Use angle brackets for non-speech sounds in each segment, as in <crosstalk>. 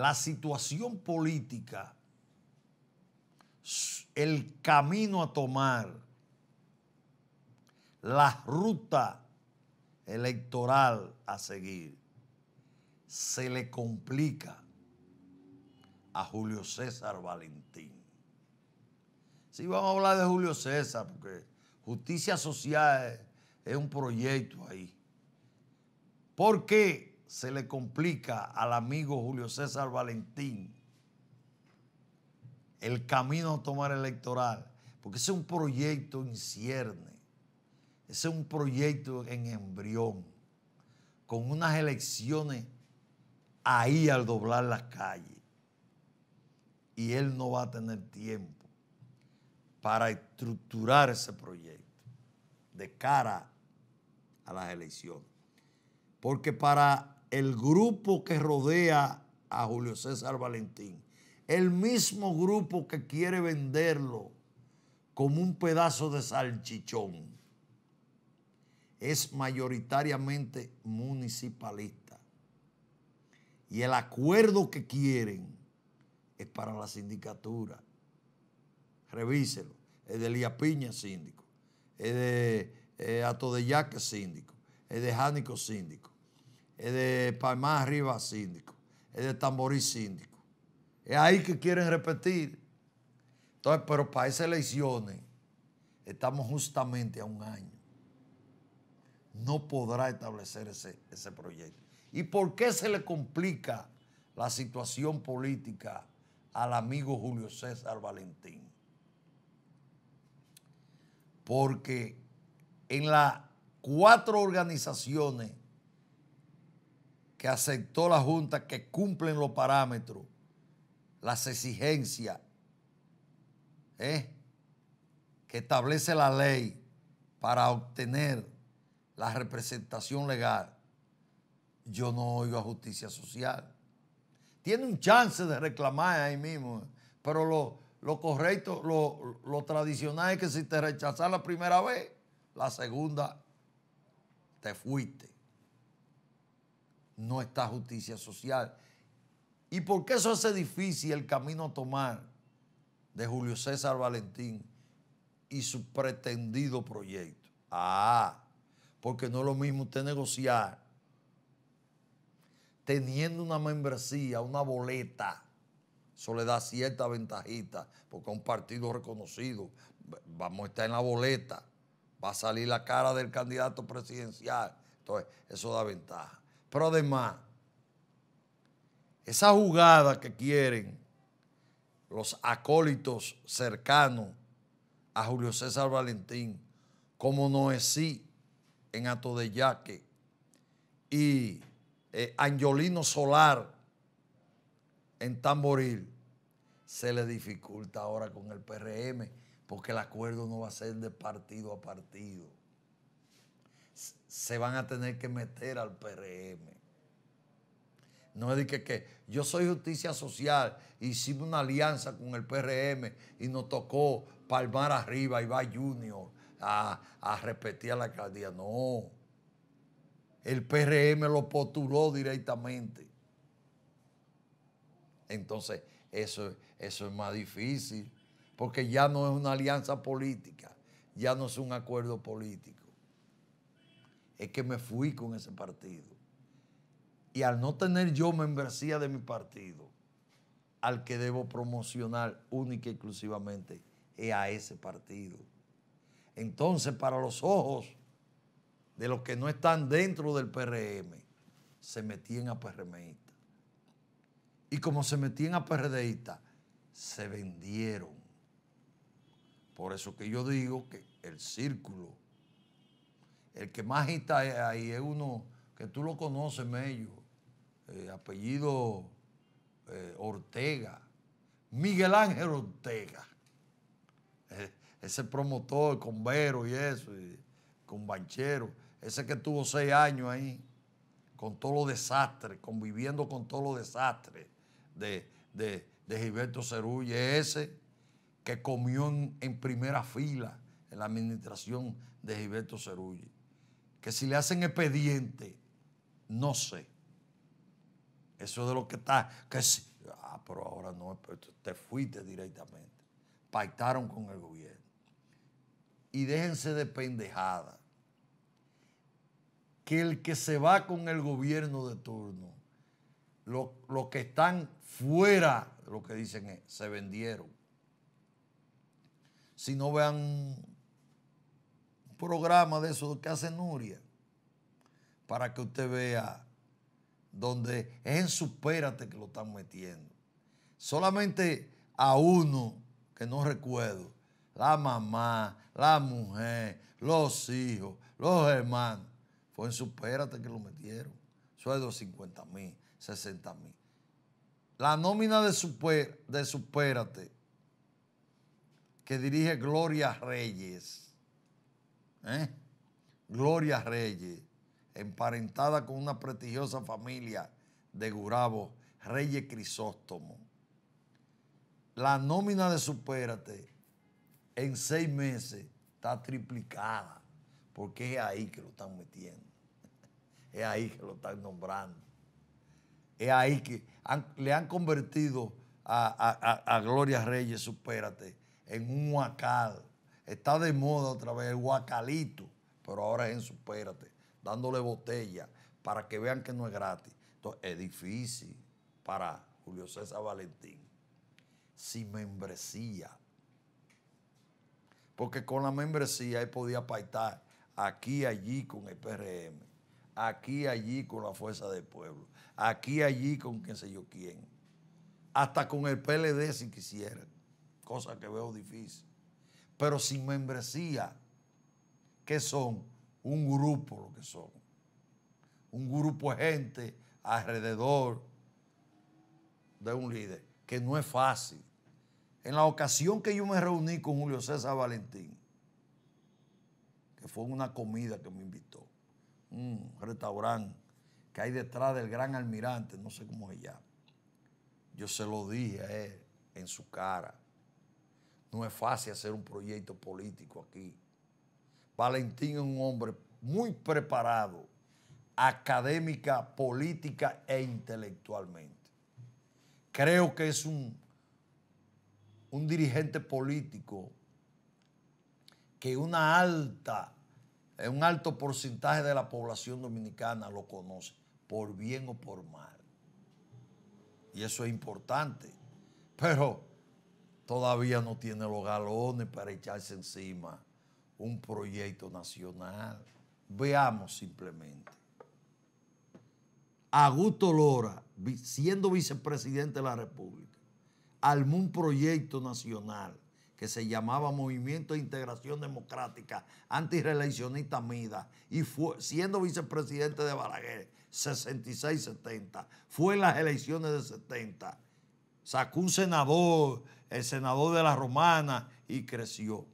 la situación política, el camino a tomar, la ruta electoral a seguir, se le complica a Julio César Valentín. Sí, vamos a hablar de Julio César, porque justicia social es, un proyecto ahí. ¿Por qué? se le complica al amigo Julio César Valentín el camino a tomar electoral, porque ese es un proyecto en cierne, ese es un proyecto en embrión, con unas elecciones ahí al doblar las calles. Y él no va a tener tiempo para estructurar ese proyecto de cara a las elecciones. Porque para el grupo que rodea a Julio César Valentín, el mismo grupo que quiere venderlo como un pedazo de salchichón, es mayoritariamente municipalista. Y el acuerdo que quieren es para la sindicatura. Revíselo. Es de Lía Piña, síndico. Es de eh, síndico. Es de Jánico, síndico es de Palmar Arriba síndico, es de Tamborí síndico. Es ahí que quieren repetir. Entonces, pero para esas elecciones estamos justamente a un año. No podrá establecer ese, ese proyecto. ¿Y por qué se le complica la situación política al amigo Julio César Valentín? Porque en las cuatro organizaciones que aceptó la Junta que cumplen los parámetros, las exigencias, ¿eh? que establece la ley para obtener la representación legal, yo no oigo a justicia social. Tiene un chance de reclamar ahí mismo, pero lo, correcto, lo, lo tradicional es que si te rechazas la primera vez, la segunda te fuiste no está justicia social. ¿Y por qué eso hace difícil el camino a tomar de Julio César Valentín y su pretendido proyecto? Ah, porque no es lo mismo usted negociar teniendo una membresía, una boleta. Eso le da cierta ventajita, porque a un partido reconocido vamos a estar en la boleta, va a salir la cara del candidato presidencial. Entonces, eso da ventaja. Pero además, esa jugada que quieren los acólitos cercanos a Julio César Valentín, como Noesí en Ato de Yaque y eh, Angiolino Solar en Tamboril, se le dificulta ahora con el PRM, porque el acuerdo no va a ser de partido a partido se van a tener que meter al PRM. No es de que, yo soy justicia social, hicimos una alianza con el PRM y nos tocó palmar arriba y va Junior a, a repetir a la alcaldía. No. El PRM lo postuló directamente. Entonces, eso, eso es más difícil, porque ya no es una alianza política, ya no es un acuerdo político es que me fui con ese partido. Y al no tener yo membresía de mi partido, al que debo promocionar única y exclusivamente es a ese partido. Entonces, para los ojos de los que no están dentro del PRM, se metían a PRMistas. Y como se metían a PRDistas, se vendieron. Por eso que yo digo que el círculo el que más está ahí es uno que tú lo conoces, Mello, eh, apellido eh, Ortega, Miguel Ángel Ortega, eh, ese promotor con Vero y eso, con Banchero, ese que tuvo seis años ahí, con todos los desastres, conviviendo con todos los desastres de, Gilberto Cerulli, ese que comió en, primera fila en la administración de Gilberto Cerulli que si le hacen expediente, no sé. Eso de lo que está, que Ah, pero ahora no, te fuiste directamente. Pactaron con el gobierno. Y déjense de pendejada. Que el que se va con el gobierno de turno, los lo que están fuera, lo que dicen es, se vendieron. Si no vean programa de eso que hace Nuria para que usted vea donde es en supérate que lo están metiendo. Solamente a uno que no recuerdo, la mamá, la mujer, los hijos, los hermanos, fue en supérate que lo metieron. Sueldo 50 mil, 60 mil. La nómina de, su de supérate que dirige Gloria Reyes ¿Eh? Gloria Reyes, emparentada con una prestigiosa familia de Gurabo, Reyes Crisóstomo. La nómina de Supérate en seis meses está triplicada, porque es ahí que lo están metiendo, <laughs> es ahí que lo están nombrando, es ahí que le han convertido a, Gloria Reyes, supérate, en un huacal Está de moda otra vez el guacalito, pero ahora es en supérate, dándole botella para que vean que no es gratis. Entonces, es difícil para Julio César Valentín sin membresía. Porque con la membresía él podía paitar aquí y allí con el PRM, aquí y allí con la Fuerza del Pueblo, aquí y allí con qué sé yo quién, hasta con el PLD si quisiera, cosa que veo difícil pero sin membresía, que son un grupo lo que son. Un grupo de gente alrededor de un líder, que no es fácil. En la ocasión que yo me reuní con Julio César Valentín, que fue una comida que me invitó, un restaurante que hay detrás del gran almirante, no sé cómo se llama. Yo se lo dije a él en su cara. No es fácil hacer un proyecto político aquí. Valentín es un hombre muy preparado, académica, política e intelectualmente. Creo que es un, un dirigente político que una alta, un alto porcentaje de la población dominicana lo conoce, por bien o por mal. Y eso es importante. Pero todavía no tiene los galones para echarse encima un proyecto nacional. Veamos simplemente. Augusto Lora, siendo vicepresidente de la República, armó un proyecto nacional que se llamaba Movimiento de Integración Democrática Antireleccionista MIDA, y fue, siendo vicepresidente de Balaguer, 66-70, fue en las elecciones de 70 Sacó un senador, el senador de la Romana, y creció.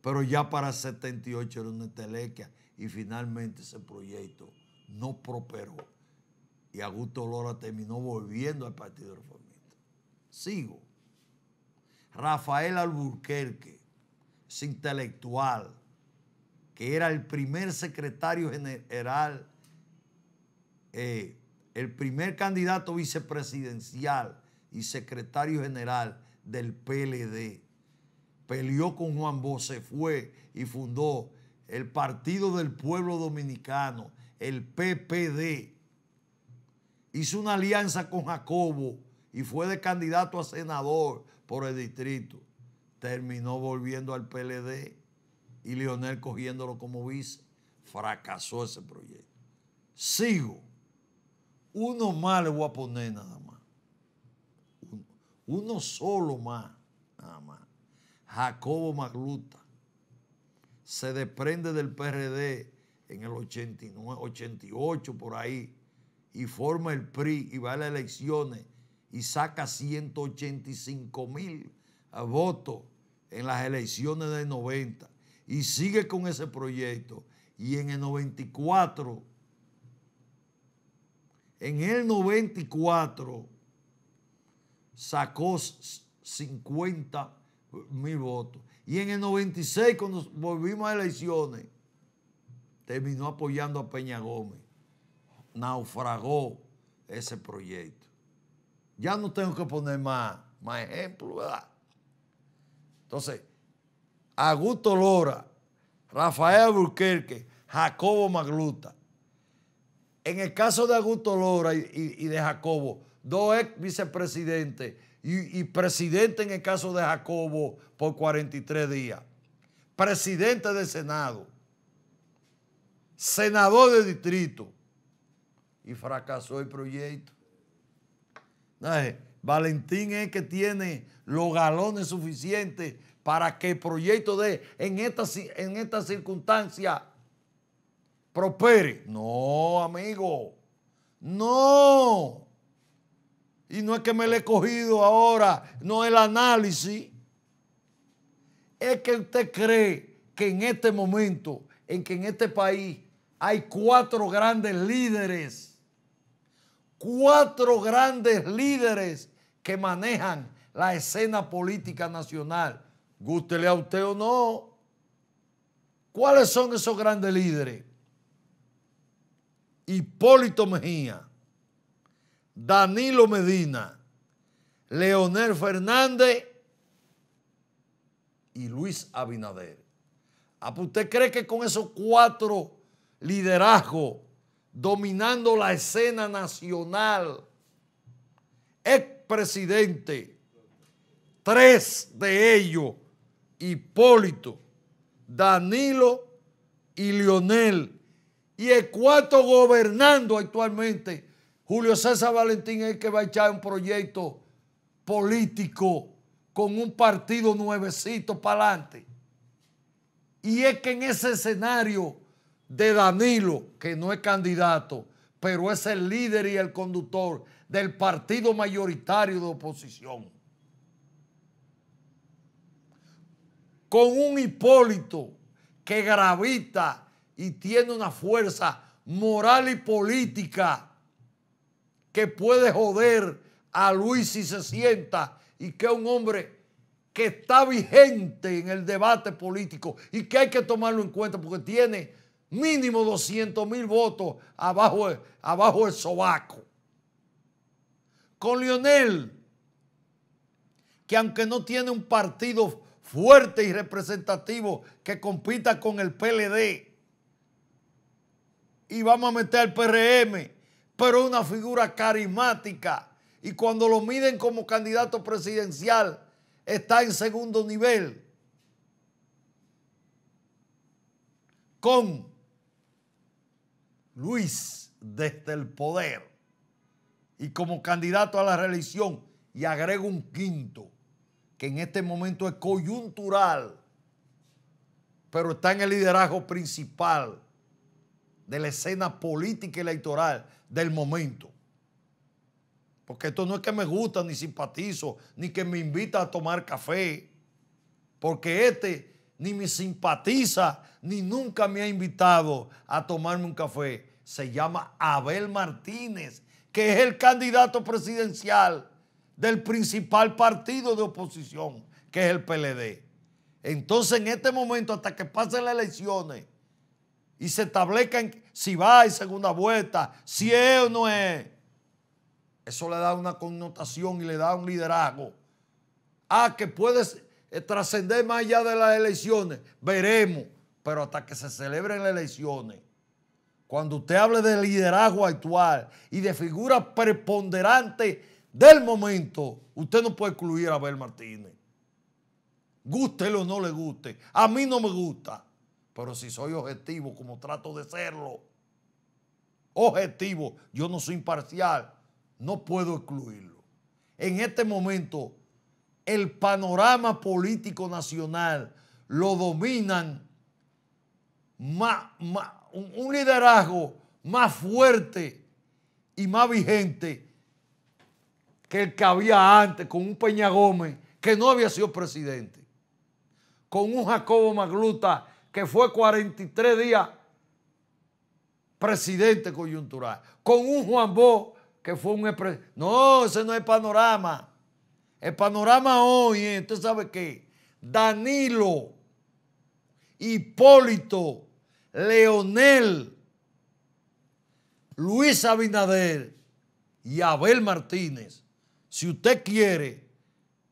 Pero ya para 78 era una telequia y finalmente ese proyecto no prosperó. Y Augusto Lora terminó volviendo al Partido Reformista. Sigo. Rafael Alburquerque, ese intelectual, que era el primer secretario general eh, el primer candidato vicepresidencial y secretario general del PLD. Peleó con Juan Bosé fue y fundó el Partido del Pueblo Dominicano, el PPD. Hizo una alianza con Jacobo y fue de candidato a senador por el distrito. Terminó volviendo al PLD y Leonel cogiéndolo como vice. Fracasó ese proyecto. Sigo. Uno más le voy a poner nada más. Uno, solo más, nada más. Jacobo Magluta se desprende del PRD en el 88 por ahí y forma el PRI y va a las elecciones y saca 185 mil votos en las elecciones del 90 y sigue con ese proyecto y en el 94 en el 94 sacó 50 mil votos. Y en el 96, cuando volvimos a elecciones, terminó apoyando a Peña Gómez. Naufragó ese proyecto. Ya no tengo que poner más, más ejemplos, ¿verdad? Entonces, Augusto Lora, Rafael Burquerque, Jacobo Magluta, en el caso de Augusto Lora y, de Jacobo, dos ex vicepresidentes y, presidente en el caso de Jacobo por 43 días, presidente del Senado, senador de distrito, y fracasó el proyecto. Valentín es que tiene los galones suficientes para que el proyecto de en estas en esta circunstancia prospere. No, amigo. No. Y no es que me le he cogido ahora, no es el análisis. Es que usted cree que en este momento, en que en este país hay cuatro grandes líderes, cuatro grandes líderes que manejan la escena política nacional, gústele a usted o no. ¿Cuáles son esos grandes líderes? Hipólito Mejía, Danilo Medina, Leonel Fernández y Luis Abinader. Ah, pues, ¿Usted cree que con esos cuatro liderazgos dominando la escena nacional, expresidente, tres de ellos, Hipólito, Danilo y Leonel, y el cuarto gobernando actualmente. Julio César Valentín es el que va a echar un proyecto político con un partido nuevecito para adelante. Y es que en ese escenario de Danilo, que no es candidato, pero es el líder y el conductor del partido mayoritario de oposición, con un Hipólito que gravita y tiene una fuerza moral y política que puede joder a Luis si se sienta y que es un hombre que está vigente en el debate político y que hay que tomarlo en cuenta porque tiene mínimo 200 mil votos abajo, abajo el sobaco. Con Lionel, que aunque no tiene un partido fuerte y representativo que compita con el PLD, y vamos a meter al PRM, pero una figura carismática. Y cuando lo miden como candidato presidencial, está en segundo nivel. Con Luis desde el poder y como candidato a la reelección. Y agrego un quinto, que en este momento es coyuntural, pero está en el liderazgo principal de la escena política electoral del momento. Porque esto no es que me gusta, ni simpatizo, ni que me invita a tomar café. Porque este ni me simpatiza, ni nunca me ha invitado a tomarme un café. Se llama Abel Martínez, que es el candidato presidencial del principal partido de oposición, que es el PLD. Entonces, en este momento, hasta que pasen las elecciones, y se establezca si va en segunda vuelta, si es o no es. Eso le da una connotación y le da un liderazgo. Ah, que puedes eh, trascender más allá de las elecciones, veremos. Pero hasta que se celebren las elecciones, cuando usted hable de liderazgo actual y de figura preponderante del momento, usted no puede excluir a Abel Martínez. Guste o no le guste. A mí no me gusta. Pero si soy objetivo, como trato de serlo, objetivo, yo no soy imparcial, no puedo excluirlo. En este momento, el panorama político nacional lo dominan un liderazgo más fuerte y más vigente que el que había antes con un Peña Gómez que no había sido presidente, con un Jacobo Magluta que fue 43 días presidente coyuntural, con un Juan Bo que fue un... No, ese no es panorama. El panorama hoy, eh, ¿usted sabe qué? Danilo, Hipólito, Leonel, Luis Abinader y Abel Martínez. Si usted quiere,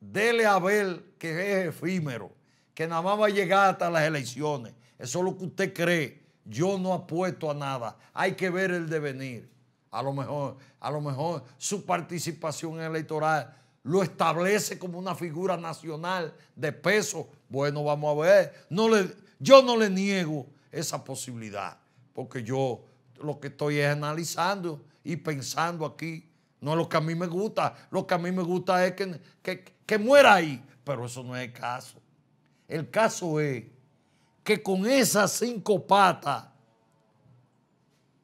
dele a Abel que es efímero que nada más va a llegar hasta las elecciones. Eso es lo que usted cree. Yo no apuesto a nada. Hay que ver el devenir. A lo mejor, a lo mejor su participación electoral lo establece como una figura nacional de peso. Bueno, vamos a ver. No le, yo no le niego esa posibilidad, porque yo lo que estoy es analizando y pensando aquí. No es lo que a mí me gusta. Lo que a mí me gusta es que, que, que muera ahí. Pero eso no es el caso. El caso es que con esas cinco patas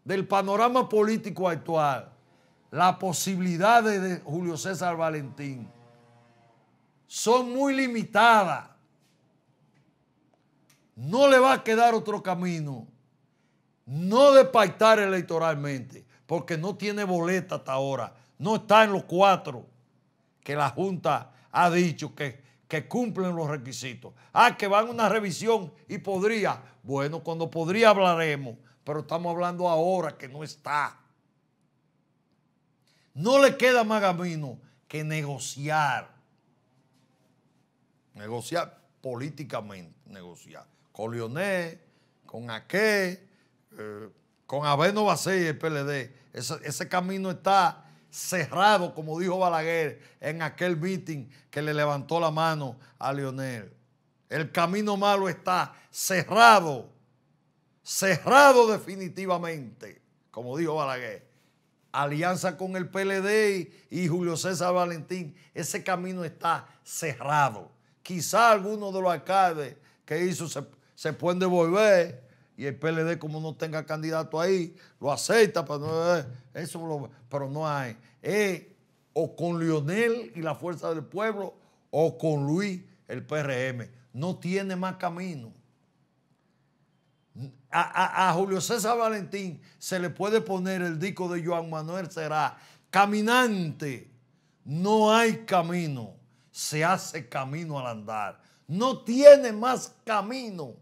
del panorama político actual, las posibilidades de Julio César Valentín son muy limitadas. No le va a quedar otro camino, no de electoralmente, porque no tiene boleta hasta ahora, no está en los cuatro que la Junta ha dicho que que cumplen los requisitos. Ah, que van a una revisión y podría. Bueno, cuando podría hablaremos, pero estamos hablando ahora que no está. No le queda más camino que negociar. Negociar políticamente, negociar. Con Leonel, con aquel, eh, con Abeno Bacé y el PLD. ese camino está cerrado, como dijo Balaguer en aquel meeting que le levantó la mano a Leonel. El camino malo está cerrado, cerrado definitivamente, como dijo Balaguer. Alianza con el PLD y, Julio César Valentín, ese camino está cerrado. Quizá algunos de los alcaldes que hizo se, se pueden devolver, y el PLD, como no tenga candidato ahí, lo acepta, pero no, eso pero no hay. o con Lionel y la Fuerza del Pueblo o con Luis, el PRM. No tiene más camino. A, a Julio César Valentín se le puede poner el disco de Joan Manuel Será. Caminante, no hay camino. Se hace camino al andar. No tiene más camino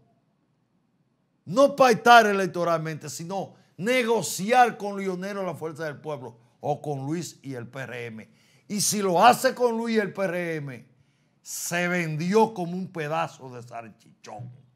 no paitar electoralmente, sino negociar con Lionel la Fuerza del Pueblo o con Luis y el PRM. Y si lo hace con Luis y el PRM, se vendió como un pedazo de salchichón.